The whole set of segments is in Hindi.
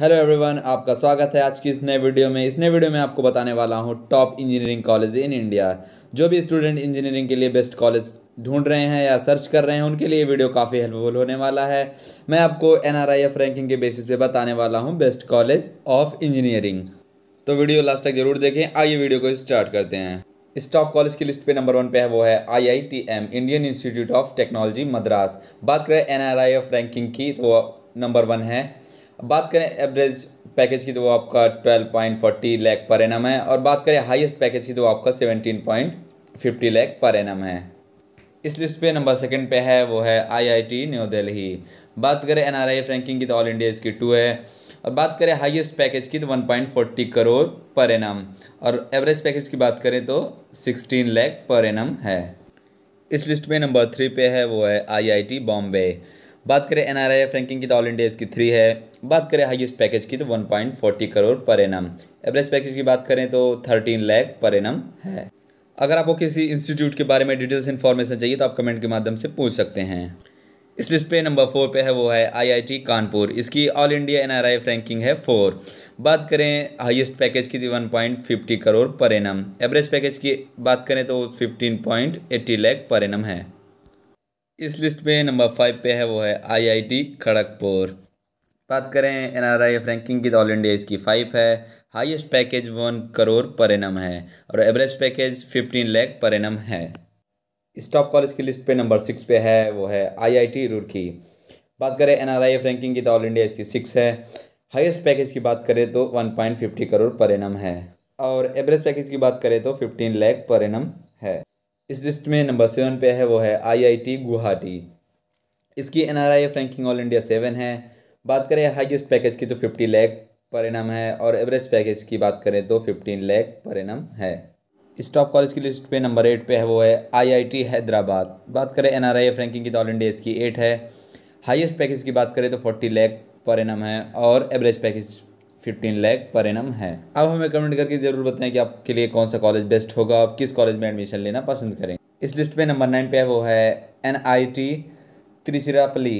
हेलो एवरीवन आपका स्वागत है आज की इस नए वीडियो में इस नए वीडियो में आपको बताने वाला हूँ top engineering college in India जो भी स्टूडेंट इंजीनियरिंग के लिए बेस्ट कॉलेज ढूंढ रहे हैं या सर्च कर रहे हैं उनके लिए वीडियो काफ़ी हेल्पफुल होने वाला है मैं आपको एन रैंकिंग के बेसिस पर बताने वाला हूँ बेस्ट कॉलेज ऑफ इंजीनियरिंग तो वीडियो लास्ट तक जरूर देखें आइए वीडियो को स्टार्ट करते हैं इस टॉप कॉलेज की लिस्ट पे नंबर वन पे है वो है IITM Indian Institute of Technology Madras बात करें एनआरआईएफ रैंकिंग की तो नंबर वन है बात करें एवरेज पैकेज की तो वो आपका twelve point forty lakh per annum है और बात करें हाईएस्ट पैकेज की तो आपका seventeen point fifty lakh per annum है इस लिस्ट पे नंबर सेकंड पे है वो है आईआईटी न्यू दिल्ली बात करें एनआरआई रैंकिंग की तो ऑल इंडिया इसकी टू है और बात करें हाईएस्ट पैकेज की तो one point forty crore per annum और एवरेज पैकेज की बात करें तो सिक्सटीन लैख पर एनम है इस लिस्ट में नंबर थ्री पे है वो है आई बॉम्बे बात करें N R I F ranking की तो ऑल इंडिया इसकी थ्री है बात करें हाईएस्ट पैकेज की तो one point forty crore per annum average package की बात करें तो थर्टीन लैख पर एनम है अगर आपको किसी इंस्टीट्यूट के बारे में डिटेल्स इन्फॉर्मेशन चाहिए तो आप कमेंट के माध्यम से पूछ सकते हैं इस लिस्ट पे नंबर फोर पे है वो है आईआईटी कानपुर इसकी ऑल इंडिया एफ रैंकिंग है फोर बात करें हाईएस्ट पैकेज की थी one point fifty crore per annum average package की बात करें तो fifteen point eighty lakh per annum है इस लिस्ट में नंबर फाइव पे है वो है आईआईटी खड़गपुर बात करें N R I F ranking की तो ऑल इंडिया इसकी फाइव है highest package one crore per annum है और average package fifteen lakh per annum है इस टॉप कॉलेज की लिस्ट पे नंबर सिक्स पे है वो है आईआईटी रुड़की बात करें N R I F ranking की तो ऑल इंडिया इसकी सिक्स है हाईएस्ट पैकेज की बात करें तो one point fifty crore per annum है और एवरेज पैकेज की बात करें तो फिफ्टीन लैख पर एनम है इस लिस्ट में नंबर सेवन पे है वो है आईआईटी गुवाहाटी इसकी NIRF ranking all India seven है बात करें हाईएस्ट पैकेज की तो फिफ्टी लैख पर इनाम है और एवरेज पैकेज की बात करें तो फिफ्टीन लैख पर इनाम है इस टॉप कॉलेज की लिस्ट पे नंबर एट पे है वो है आईआईटी हैदराबाद बात करें एनआरआईएफ रैंकिंग की तो ऑल इंडिया इसकी एट है हाईएस्ट पैकेज की बात करें तो फोर्टी लैख पर एनम है और average package fifteen lakh per annum है अब हमें कमेंट करके ज़रूर बताएं कि आपके लिए कौन सा कॉलेज बेस्ट होगा आप किस कॉलेज में एडमिशन लेना पसंद करें इस लिस्ट में नंबर नाइन पे वो है एन आई टी त्रिचिरापली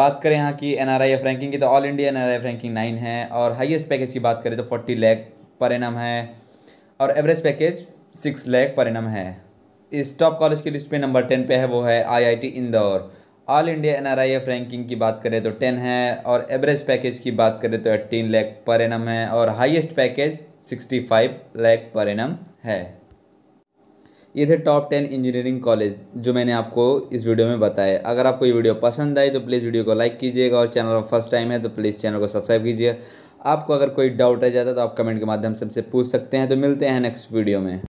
बात करें यहाँ की N R I F ranking की तो all India N R I F ranking nine है और हाइएस्ट पैकेज की बात करें तो फोर्टी लैख पर एनम है और average package six lakh per annum है इस टॉप कॉलेज की लिस्ट में नंबर टेन पे है वो है I I T Indore all India NIRF ranking की बात करें तो टेन है और एवरेज पैकेज की बात करें तो एट्टीन लैख पर एनम है और highest package sixty five lakh per annum है ये थे टॉप टेन इंजीनियरिंग कॉलेज जो मैंने आपको इस वीडियो में बताए अगर आपको ये वीडियो पसंद आई तो प्लीज़ वीडियो को लाइक कीजिएगा और चैनल फर्स्ट टाइम है तो प्लीज़ चैनल को सब्सक्राइब कीजिए आपको अगर कोई डाउट रह जाता तो आप कमेंट के माध्यम से हमसे पूछ सकते हैं तो मिलते हैं नेक्स्ट वीडियो में